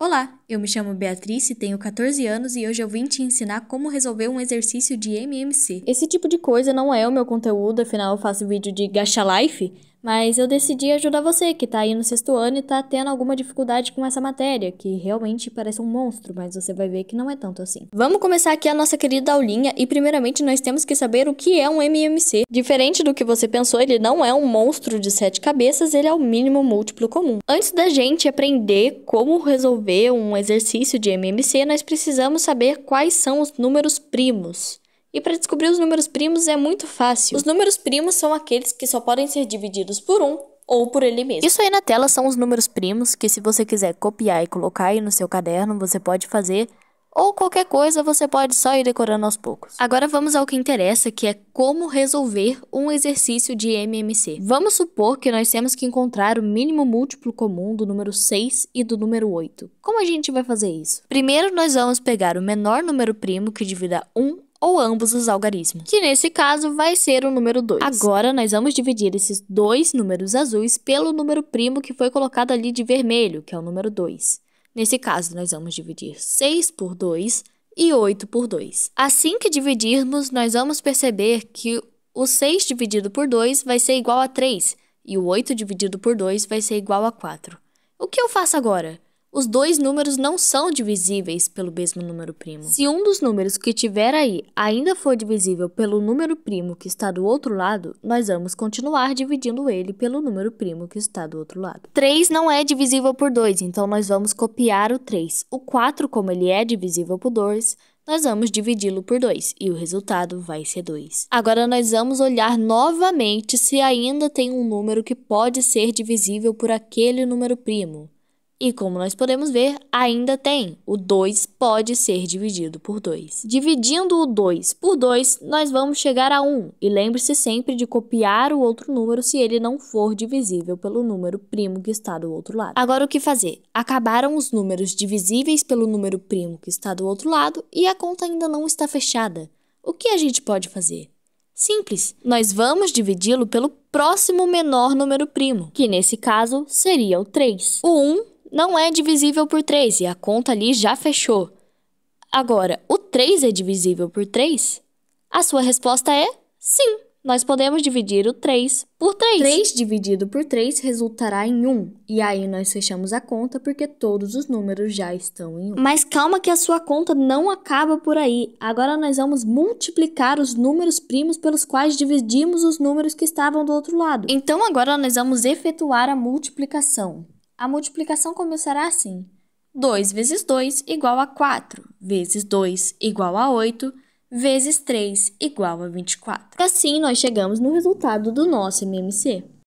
Olá, eu me chamo Beatriz, tenho 14 anos e hoje eu vim te ensinar como resolver um exercício de MMC. Esse tipo de coisa não é o meu conteúdo, afinal eu faço vídeo de Gacha Life, mas eu decidi ajudar você que tá aí no sexto ano e tá tendo alguma dificuldade com essa matéria, que realmente parece um monstro, mas você vai ver que não é tanto assim. Vamos começar aqui a nossa querida aulinha e primeiramente nós temos que saber o que é um MMC. Diferente do que você pensou, ele não é um monstro de sete cabeças, ele é o mínimo múltiplo comum. Antes da gente aprender como resolver um exercício de MMC, nós precisamos saber quais são os números primos. E para descobrir os números primos é muito fácil. Os números primos são aqueles que só podem ser divididos por um ou por ele mesmo. Isso aí na tela são os números primos que se você quiser copiar e colocar aí no seu caderno, você pode fazer ou qualquer coisa você pode só ir decorando aos poucos. Agora vamos ao que interessa, que é como resolver um exercício de MMC. Vamos supor que nós temos que encontrar o mínimo múltiplo comum do número 6 e do número 8. Como a gente vai fazer isso? Primeiro nós vamos pegar o menor número primo que divida 1 ou ambos os algarismos, que nesse caso vai ser o número 2. Agora, nós vamos dividir esses dois números azuis pelo número primo que foi colocado ali de vermelho, que é o número 2. Nesse caso, nós vamos dividir 6 por 2 e 8 por 2. Assim que dividirmos, nós vamos perceber que o 6 dividido por 2 vai ser igual a 3 e o 8 dividido por 2 vai ser igual a 4. O que eu faço agora? os dois números não são divisíveis pelo mesmo número primo. Se um dos números que tiver aí ainda for divisível pelo número primo que está do outro lado, nós vamos continuar dividindo ele pelo número primo que está do outro lado. 3 não é divisível por 2, então nós vamos copiar o 3. O 4, como ele é divisível por 2, nós vamos dividi-lo por 2 e o resultado vai ser 2. Agora nós vamos olhar novamente se ainda tem um número que pode ser divisível por aquele número primo. E como nós podemos ver, ainda tem. O 2 pode ser dividido por 2. Dividindo o 2 por 2, nós vamos chegar a 1. E lembre-se sempre de copiar o outro número se ele não for divisível pelo número primo que está do outro lado. Agora, o que fazer? Acabaram os números divisíveis pelo número primo que está do outro lado e a conta ainda não está fechada. O que a gente pode fazer? Simples, nós vamos dividi-lo pelo próximo menor número primo, que nesse caso seria o 3. O 1 não é divisível por 3 e a conta ali já fechou. Agora, o 3 é divisível por 3? A sua resposta é sim. Nós podemos dividir o 3 por 3. 3 dividido por 3 resultará em 1. E aí nós fechamos a conta porque todos os números já estão em 1. Mas calma que a sua conta não acaba por aí. Agora nós vamos multiplicar os números primos pelos quais dividimos os números que estavam do outro lado. Então agora nós vamos efetuar a multiplicação. A multiplicação começará assim: 2 vezes 2 igual a 4, vezes 2 igual a 8, vezes 3 igual a 24. E assim nós chegamos no resultado do nosso MMC.